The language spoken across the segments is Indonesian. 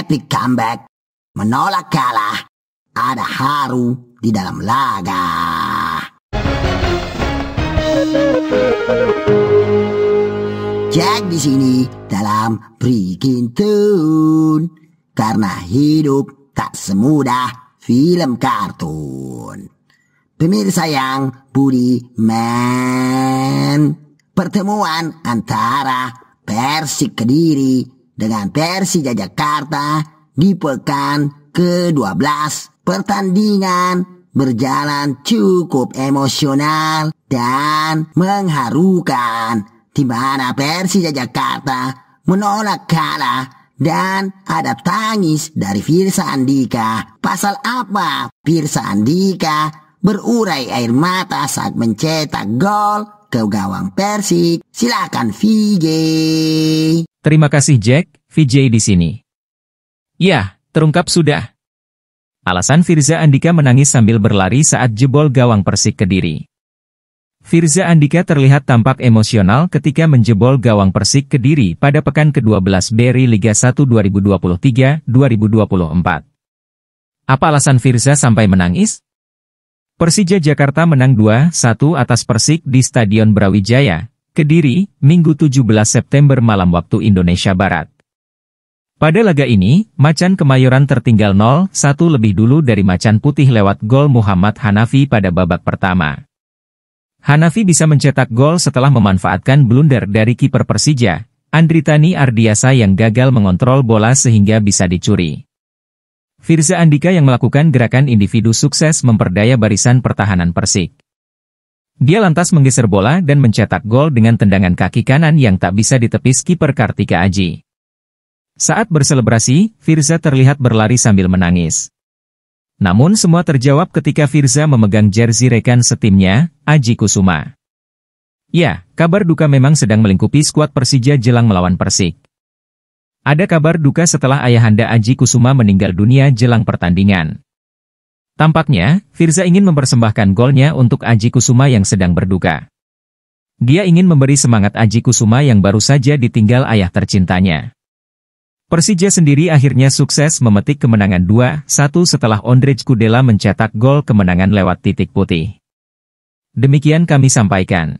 epic comeback, menolak kalah, ada haru di dalam laga. Jack di sini dalam Breaking Tune karena hidup tak semudah film kartun. Pemirsa yang Man, pertemuan antara Persik Kediri dengan Persija Jakarta di pekan ke-12. Pertandingan berjalan cukup emosional dan mengharukan di mana Persija Jakarta menolak kalah dan ada tangis dari Firsa Andika. Pasal apa Firsa Andika berurai air mata saat mencetak gol ke gawang Persik? Silakan VJ. Terima kasih Jack, VJ di sini. Ya, terungkap sudah. Alasan Firza Andika menangis sambil berlari saat jebol gawang Persik Kediri. Firza Andika terlihat tampak emosional ketika menjebol gawang Persik Kediri pada pekan ke-12 dari Liga 1 2023-2024. Apa alasan Firza sampai menangis? Persija Jakarta menang 2-1 atas Persik di Stadion Brawijaya, Kediri, Minggu 17 September malam waktu Indonesia Barat. Pada laga ini, Macan Kemayoran tertinggal 0-1 lebih dulu dari Macan Putih lewat gol Muhammad Hanafi pada babak pertama. Hanafi bisa mencetak gol setelah memanfaatkan blunder dari kiper Persija, Andritani Ardiasa yang gagal mengontrol bola sehingga bisa dicuri. Firza Andika yang melakukan gerakan individu sukses memperdaya barisan pertahanan Persik. Dia lantas menggeser bola dan mencetak gol dengan tendangan kaki kanan yang tak bisa ditepis kiper Kartika Aji. Saat berselebrasi, Firza terlihat berlari sambil menangis. Namun semua terjawab ketika Firza memegang jersey rekan setimnya, Aji Kusuma. Ya, kabar duka memang sedang melingkupi skuad Persija jelang melawan Persik. Ada kabar duka setelah ayahanda Aji Kusuma meninggal dunia jelang pertandingan. Tampaknya, Firza ingin mempersembahkan golnya untuk Aji Kusuma yang sedang berduka. Dia ingin memberi semangat Aji Kusuma yang baru saja ditinggal ayah tercintanya. Persija sendiri akhirnya sukses memetik kemenangan 2-1 setelah Ondrej Kudela mencetak gol kemenangan lewat titik putih. Demikian kami sampaikan.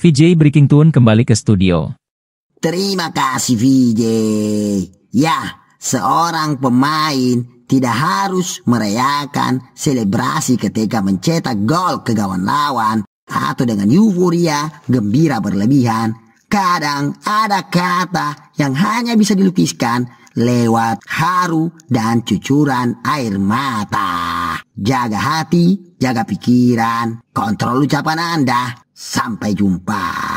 VJ Breaking Tune kembali ke studio. Terima kasih VJ. Ya, seorang pemain tidak harus merayakan selebrasi ketika mencetak gol ke gawang lawan atau dengan euforia gembira berlebihan. Kadang ada kata yang hanya bisa dilukiskan lewat haru dan cucuran air mata. Jaga hati, jaga pikiran, kontrol ucapan Anda. Sampai jumpa.